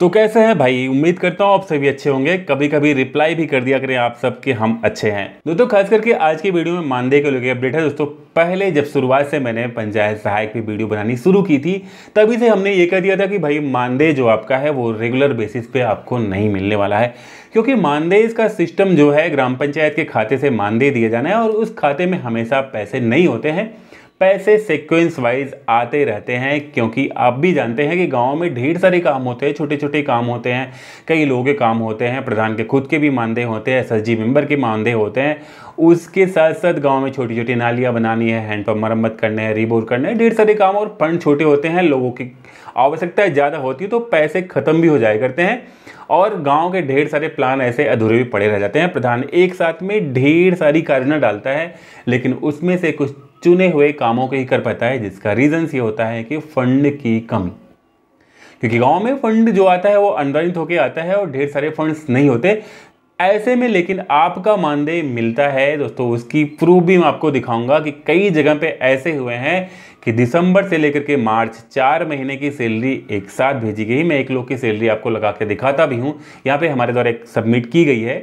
तो कैसे हैं भाई उम्मीद करता हूँ आप सभी अच्छे होंगे कभी कभी रिप्लाई भी कर दिया करें आप सब के हम अच्छे हैं दोस्तों खास करके आज की वीडियो में मानदेय को लेकर अपडेट है दोस्तों पहले जब शुरुआत से मैंने पंचायत सहायक की वीडियो बनानी शुरू की थी तभी से हमने ये कह दिया था कि भाई मानदेय जो आपका है वो रेगुलर बेसिस पे आपको नहीं मिलने वाला है क्योंकि मानदेय इसका सिस्टम जो है ग्राम पंचायत के खाते से मानदेय दिया जाना है और उस खाते में हमेशा पैसे नहीं होते हैं पैसे सिक्वेंस वाइज आते रहते हैं क्योंकि आप भी जानते हैं कि गांव में ढेर सारे काम होते हैं छोटे छोटे काम होते हैं कई लोगों के काम होते हैं प्रधान के खुद के भी मानदेय होते हैं एस मेंबर के मानदेय होते हैं उसके साथ साथ गांव में छोटी छोटी नालियाँ बनानी है हैंडपम्प मरम्मत करने हैं रिबोर करने हैं ढेर सारे काम और फंड छोटे होते हैं लोगों की आवश्यकता ज़्यादा होती है तो पैसे ख़त्म भी हो जाया करते हैं और गांव के ढेर सारे प्लान ऐसे अधूरे भी पड़े रह जाते हैं प्रधान एक साथ में ढेर सारी कार्य डालता है लेकिन उसमें से कुछ चुने हुए कामों को ही कर पाता है जिसका रीज़न्स ये होता है कि फंड की कमी क्योंकि गांव में फंड जो आता है वो अनदानित होकर आता है और ढेर सारे फंड्स नहीं होते ऐसे में लेकिन आपका मानदेय मिलता है दोस्तों उसकी प्रूफ भी मैं आपको दिखाऊंगा कि कई जगह पे ऐसे हुए हैं कि दिसंबर से लेकर के मार्च चार महीने की सैलरी एक साथ भेजी गई मैं एक लोग की सैलरी आपको लगा के दिखाता भी हूँ यहाँ पे हमारे द्वारा एक सबमिट की गई है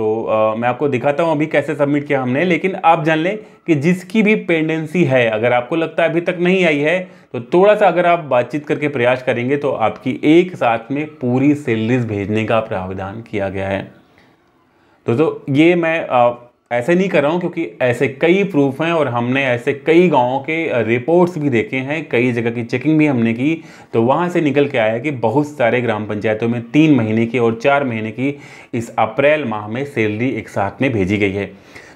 तो आ, मैं आपको दिखाता हूँ अभी कैसे सबमिट किया हमने लेकिन आप जान लें कि जिसकी भी पेंडेंसी है अगर आपको लगता है अभी तक नहीं आई है तो थोड़ा सा अगर आप बातचीत करके प्रयास करेंगे तो आपकी एक साथ में पूरी सैलरीज भेजने का प्रावधान किया गया है दोस्तों तो ये मैं आ, ऐसे नहीं कर रहा हूँ क्योंकि ऐसे कई प्रूफ हैं और हमने ऐसे कई गाँव के रिपोर्ट्स भी देखे हैं कई जगह की चेकिंग भी हमने की तो वहाँ से निकल के आया कि बहुत सारे ग्राम पंचायतों में तीन महीने की और चार महीने की इस अप्रैल माह में सैलरी एक साथ में भेजी गई है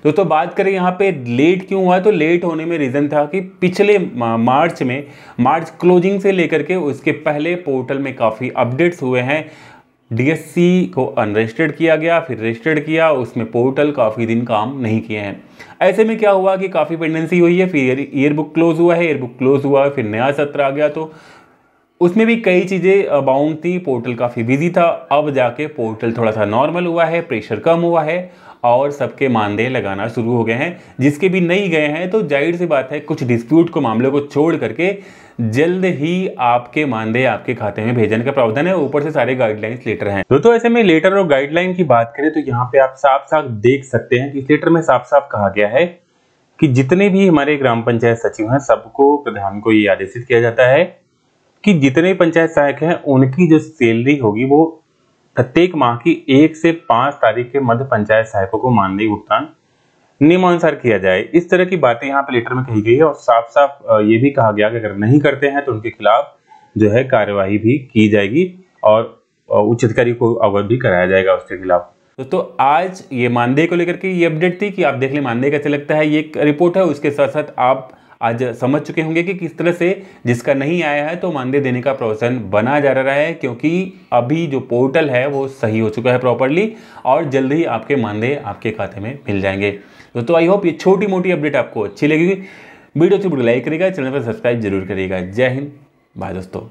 दोस्तों बात करें यहाँ पे लेट क्यों हुआ तो लेट होने में रीज़न था कि पिछले मार्च में मार्च क्लोजिंग से लेकर के उसके पहले पोर्टल में काफ़ी अपडेट्स हुए हैं डीएससी को अनरजिस्टर्ड किया गया फिर रजिस्टर्ड किया उसमें पोर्टल काफ़ी दिन काम नहीं किए हैं ऐसे में क्या हुआ कि काफ़ी पेंडेंसी हुई है फिर ईयर बुक क्लोज़ हुआ है ईयर बुक क्लोज़ हुआ फिर नया सत्र आ गया तो उसमें भी कई चीज़ें अबाउंड थी पोर्टल काफ़ी बिजी था अब जाके पोर्टल थोड़ा सा नॉर्मल हुआ है प्रेशर कम हुआ है और सबके मानदेय लगाना शुरू हो गए हैं जिसके भी नहीं गए हैं तो जाहिर सी बात है कुछ डिस्प्यूट को मामले को छोड़ करके जल्द ही आपके मानदेय आपके खाते में भेजने का प्रावधान है ऊपर से सारे गाइडलाइंस लेटर हैं दोस्तों तो ऐसे में लेटर और गाइडलाइन की बात करें तो यहाँ पे आप साफ साफ देख सकते हैं कि इस लेटर में साफ साफ कहा गया है कि जितने भी हमारे ग्राम पंचायत सचिव हैं सबको प्रधान को ये आदेशित किया जाता है कि जितने पंचायत सहायक हैं उनकी जो सैलरी होगी वो प्रत्येक माह की एक से पांच तारीख के मध्य पंचायत सहायकों को मानदेय भुगतान नियमानुसार किया जाए इस तरह की बातें यहाँ पे लेटर में कही गई है और साफ साफ ये भी कहा गया कि अगर नहीं करते हैं तो उनके खिलाफ जो है कार्यवाही भी की जाएगी और उच्च अधिकारी को अवगत भी कराया जाएगा उसके खिलाफ तो, तो आज ये मानदेय को लेकर के ये अपडेट थी कि आप देख लें मानदेय कैसे लगता है ये एक रिपोर्ट है उसके साथ साथ आप आज समझ चुके होंगे कि किस तरह से जिसका नहीं आया है तो मानदेय देने का प्रोसेसन बना जा रहा है क्योंकि अभी जो पोर्टल है वो सही हो चुका है प्रॉपरली और जल्द ही आपके मानदेय आपके खाते में मिल जाएंगे दोस्तों आई होप ये छोटी मोटी अपडेट आपको अच्छी लगेगी वीडियो अच्छी लाइक तो करेगा चैनल पर सब्सक्राइब जरूर करिएगा जय हिंद बाय दोस्तों